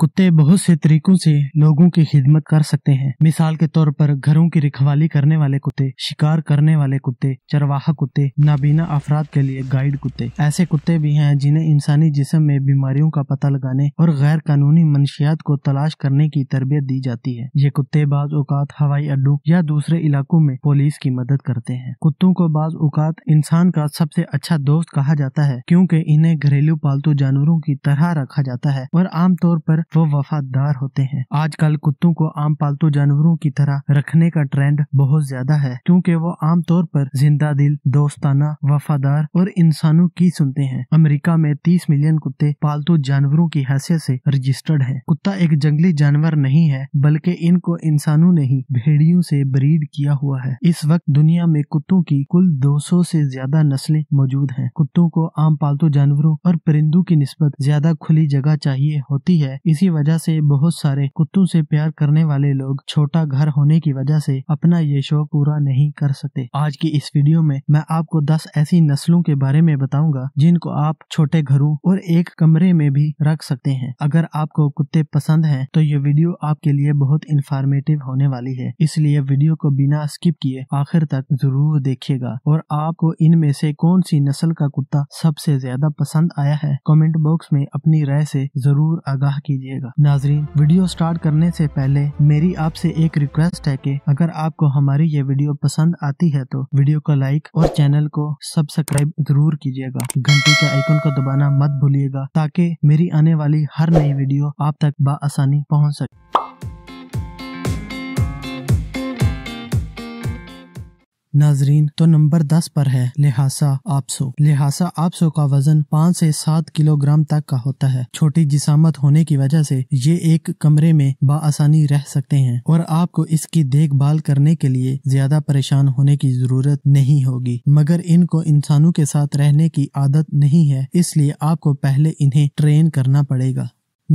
कुत्ते बहुत से तरीकों से लोगों की खिदमत कर सकते हैं मिसाल के तौर पर घरों की रखवाली करने वाले कुत्ते शिकार करने वाले कुत्ते चरवाहा कुत्ते नाबीना अफराद के लिए गाइड कुत्ते ऐसे कुत्ते भी हैं जिन्हें इंसानी जिसम में बीमारियों का पता लगाने और गैर कानूनी मनशियात को तलाश करने की तरबियत दी जाती है ये कुत्ते बाज अवत हवाई अड्डों या दूसरे इलाकों में पुलिस की मदद करते हैं कुत्तों को बाज अवत इंसान का सबसे अच्छा दोस्त कहा जाता है क्योंकि इन्हें घरेलू पालतू जानवरों की तरह रखा जाता है और आमतौर पर वो वफादार होते हैं आजकल कुत्तों को आम पालतू जानवरों की तरह रखने का ट्रेंड बहुत ज्यादा है क्योंकि वो आमतौर पर जिंदा दिल दोस्ताना वफादार और इंसानों की सुनते हैं अमेरिका में 30 मिलियन कुत्ते पालतू जानवरों की हैसियत से रजिस्टर्ड है कुत्ता एक जंगली जानवर नहीं है बल्कि इनको इंसानों ने ही भेड़ियों से ब्रीड किया हुआ है इस वक्त दुनिया में कुत्तों की कुल 200 से ज्यादा नस्लें मौजूद हैं कुत्तों को आम पालतू जानवरों और परिंदों की नस्बत ज्यादा खुली जगह चाहिए होती है इस इसी वजह से बहुत सारे कुत्तों से प्यार करने वाले लोग छोटा घर होने की वजह से अपना ये शौक पूरा नहीं कर सकते आज की इस वीडियो में मैं आपको दस ऐसी नस्लों के बारे में बताऊंगा जिनको आप छोटे घरों और एक कमरे में भी रख सकते हैं अगर आपको कुत्ते पसंद हैं तो ये वीडियो आपके लिए बहुत इन्फॉर्मेटिव होने वाली है इसलिए वीडियो को बिना स्किप किए आखिर तक जरूर देखिएगा और आपको इनमें से कौन सी नस्ल का कुत्ता सबसे ज्यादा पसंद आया है कमेंट बॉक्स में अपनी राय से जरूर आगाह कीजिए कीजिएगा नाजरीन वीडियो स्टार्ट करने से पहले मेरी आपसे एक रिक्वेस्ट है कि अगर आपको हमारी ये वीडियो पसंद आती है तो वीडियो को लाइक और चैनल को सब्सक्राइब जरूर कीजिएगा घंटी के आइकन को दबाना मत भूलिएगा ताकि मेरी आने वाली हर नई वीडियो आप तक बासानी पहुँच सके नाजरीन तो नंबर दस पर है लिहासा आपसो लिहासा आपसो का वजन पाँच से सात किलोग्राम तक का होता है छोटी जिसामत होने की वजह से ये एक कमरे में बासानी रह सकते हैं और आपको इसकी देखभाल करने के लिए ज्यादा परेशान होने की जरूरत नहीं होगी मगर इनको इंसानों के साथ रहने की आदत नहीं है इसलिए आपको पहले इन्हें ट्रेन करना पड़ेगा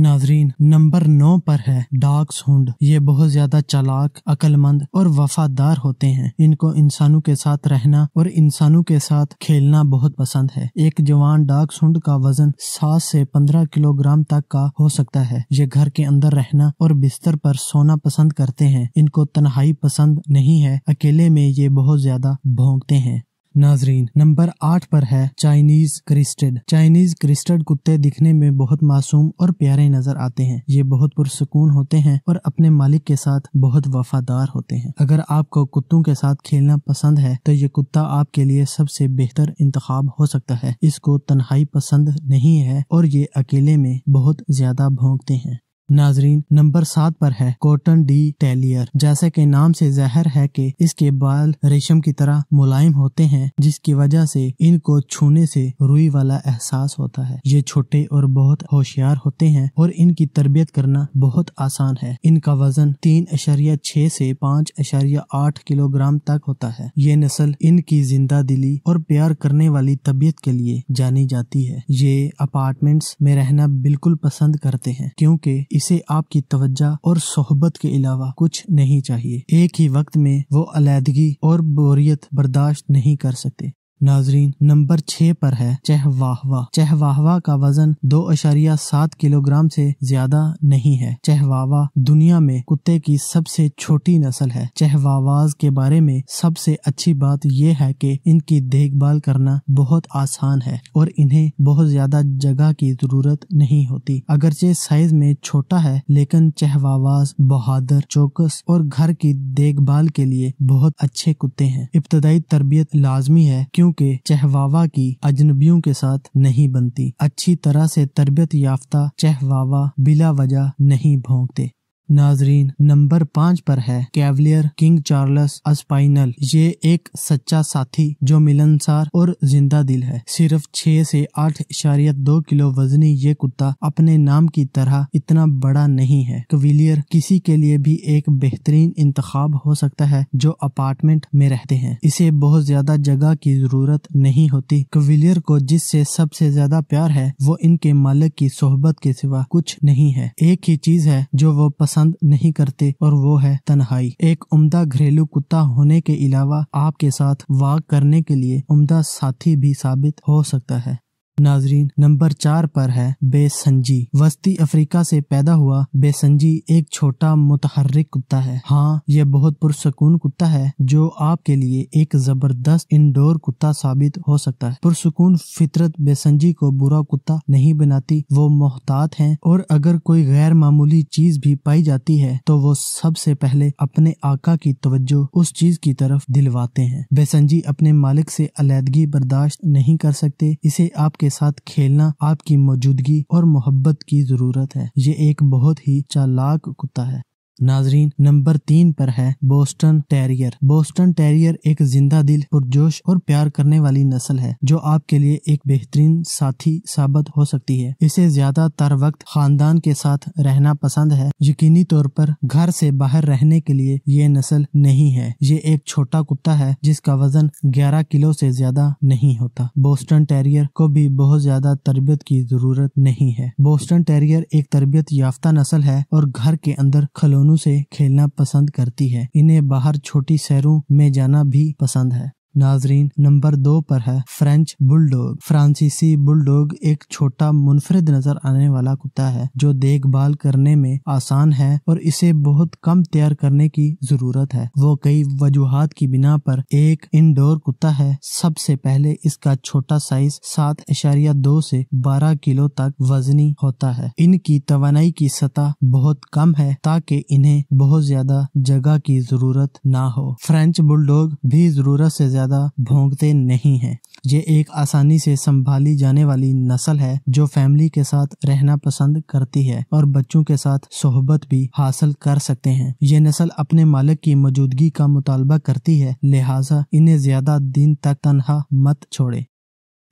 नाजरीन नंबर नौ पर है डाक हुड ये बहुत ज्यादा चालाक अकलमंद और वफादार होते हैं इनको इंसानों के साथ रहना और इंसानों के साथ खेलना बहुत पसंद है एक जवान डाक हुड का वजन सात से पंद्रह किलोग्राम तक का हो सकता है ये घर के अंदर रहना और बिस्तर पर सोना पसंद करते हैं इनको तनहाई पसंद नहीं है अकेले में ये बहुत ज्यादा भोंगते हैं नाजरीन नंबर आठ पर है चाइनीज क्रिस्टेड चाइनीज क्रिस्टेड कुत्ते दिखने में बहुत मासूम और प्यारे नजर आते हैं ये बहुत पुरसकून होते हैं और अपने मालिक के साथ बहुत वफादार होते हैं अगर आपको कुत्तों के साथ खेलना पसंद है तो ये कुत्ता आपके लिए सबसे बेहतर इंतखब हो सकता है इसको तनहाई पसंद नहीं है और ये अकेले में बहुत ज्यादा भोंगते हैं नाजरीन नंबर सात पर है कॉटन डी टेलियर जैसे के नाम से जहर है कि इसके बाल रेशम की तरह मुलायम होते हैं जिसकी वजह से इनको छूने से रुई वाला एहसास होता है ये छोटे और बहुत होशियार होते हैं और इनकी तरबियत करना बहुत आसान है इनका वजन तीन अशारिया छह से पाँच अशारिया आठ किलोग्राम तक होता है ये नस्ल इनकी जिंदा दिली और प्यार करने वाली तबीयत के लिए जानी जाती है ये अपार्टमेंट्स में रहना बिल्कुल पसंद करते हैं क्योंकि इसे आपकी तवज्जा और सोहबत के अलावा कुछ नहीं चाहिए एक ही वक्त में वो अलीदगी और बोरियत बर्दाश्त नहीं कर सकते नाजरीन नंबर छह पर है चहवाहवा चहवाहवा का वजन दो अशारिया सात किलोग्राम से ज्यादा नहीं है चहवावा दुनिया में कुत्ते की सबसे छोटी नस्ल है चहवावाज के बारे में सबसे अच्छी बात यह है कि इनकी देखभाल करना बहुत आसान है और इन्हें बहुत ज्यादा जगह की जरूरत नहीं होती अगरचे साइज में छोटा है लेकिन चहवावाज बहादुर चौकस और घर की देखभाल के लिए बहुत अच्छे कुत्ते हैं इब्तदाई तरबियत लाजमी है क्यों अजनबियों के चहवावा की अजनबियों के साथ नहीं बनती अच्छी तरह से तरबियत याफ्ता चहवावा बिला वजह नहीं भोंकते नाजरीन नंबर पाँच पर है कैवलियर किंग चार्ल्स अस्पाइनल ये एक सच्चा साथी जो मिलनसार और जिंदा दिल है सिर्फ छह से आठ इशारिया दो किलो वजनी ये कुत्ता अपने नाम की तरह इतना बड़ा नहीं है कविलियर किसी के लिए भी एक बेहतरीन इंतखाब हो सकता है जो अपार्टमेंट में रहते हैं इसे बहुत ज्यादा जगह की जरूरत नहीं होती कविलियर को जिससे सबसे ज्यादा प्यार है वो इनके मालिक की सोहबत के सिवा कुछ नहीं है एक ही चीज है जो वो पसंद पसंद नहीं करते और वो है तन्हाई एक उम्दा घरेलू कुत्ता होने के अलावा आपके साथ वाक करने के लिए उम्दा साथी भी साबित हो सकता है नाजरीन नंबर चार पर है बेसंजी वस्ती अफ्रीका से पैदा हुआ बेसंजी एक छोटा मुतहर्रिक कुत्ता है हाँ यह बहुत पुरसकून कुत्ता है जो आपके लिए एक जबरदस्त इंडोर कुत्ता साबित हो सकता है पुरसकून फितरत बेसंजी को बुरा कुत्ता नहीं बनाती वो मोहतात है और अगर कोई गैर मामूली चीज भी पाई जाती है तो वो सबसे पहले अपने आका की तवज्जो उस चीज की तरफ दिलवाते हैं बेसंजी अपने मालिक से अलीदगी बर्दाश्त नहीं कर सकते इसे आपके के साथ खेलना आपकी मौजूदगी और मोहब्बत की जरूरत है ये एक बहुत ही चालाक कुत्ता है नाजरीन नंबर तीन पर है बोस्टन टेरियर बोस्टन टेरियर एक जिंदा दिल पुरजोश और प्यार करने वाली नस्ल है जो आपके लिए एक बेहतरीन साथी साबित हो सकती है इसे ज्यादातर वक्त खानदान के साथ रहना पसंद है यकीनी तौर पर घर से बाहर रहने के लिए ये नस्ल नहीं है ये एक छोटा कुत्ता है जिसका वजन ग्यारह किलो से ज्यादा नहीं होता बोस्टन टेरियर को भी बहुत ज्यादा तरबियत की जरूरत नहीं है बोस्टन टेरियर एक तरबियत याफ्ता नस्ल है और घर के अंदर खलोनी दोनों से खेलना पसंद करती है इन्हें बाहर छोटी शहरों में जाना भी पसंद है नाजरीन नंबर दो पर है फ्रेंच बुलडोग फ्रांसीसी बुलडोग एक छोटा मुनफरद नजर आने वाला कुत्ता है जो देखभाल करने में आसान है और इसे बहुत कम तैयार करने की जरूरत है वो कई वजूहत की बिना पर एक इंडोर कुत्ता है सबसे पहले इसका छोटा साइज सात इशारिया दो से बारह किलो तक वजनी होता है इनकी तो की सतह बहुत कम है ताकि इन्हें बहुत ज्यादा जगह की जरूरत ना हो फ्रेंच बुलडोग भी जरूरत से ज्यादा ज्यादा भोंगते नहीं हैं ये एक आसानी से संभाली जाने वाली नस्ल है जो फैमिली के साथ रहना पसंद करती है और बच्चों के साथ सोहबत भी हासिल कर सकते हैं ये नस्ल अपने मालिक की मौजूदगी का मुतालबा करती है लिहाजा इन्हें ज्यादा दिन तक तनहा मत छोड़े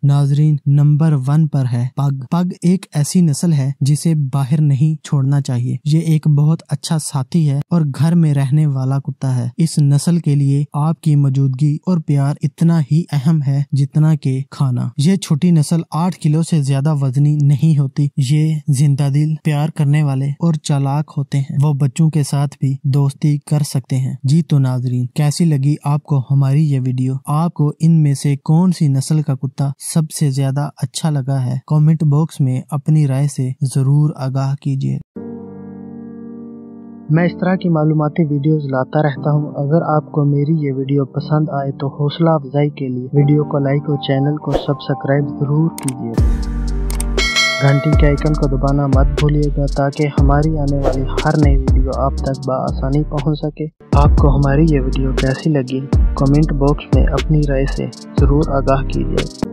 नाजरीन नंबर वन पर है पग पग एक ऐसी नस्ल है जिसे बाहर नहीं छोड़ना चाहिए ये एक बहुत अच्छा साथी है और घर में रहने वाला कुत्ता है इस नस्ल के लिए आपकी मौजूदगी और प्यार इतना ही अहम है जितना के खाना ये छोटी नस्ल आठ किलो से ज्यादा वजनी नहीं होती ये जिंदा दिल प्यार करने वाले और चालाक होते हैं वो बच्चों के साथ भी दोस्ती कर सकते हैं जी तो नाजरीन कैसी लगी आपको हमारी ये वीडियो आपको इनमें से कौन सी नस्ल का कुत्ता सबसे ज्यादा अच्छा लगा है कमेंट बॉक्स में अपनी राय से जरूर आगाह कीजिए मैं इस तरह की मालूमती वीडियोस लाता रहता हूं। अगर आपको मेरी ये वीडियो पसंद आए तो हौसला अफजाई के लिए वीडियो को लाइक और चैनल को सब्सक्राइब ज़रूर कीजिए घंटी के आइकन को दबाना मत भूलिएगा ताकि हमारी आने वाली हर नई वीडियो आप तक बसानी पहुंच सके आपको हमारी ये वीडियो कैसी लगी कमेंट बॉक्स में अपनी राय से ज़रूर आगाह कीजिए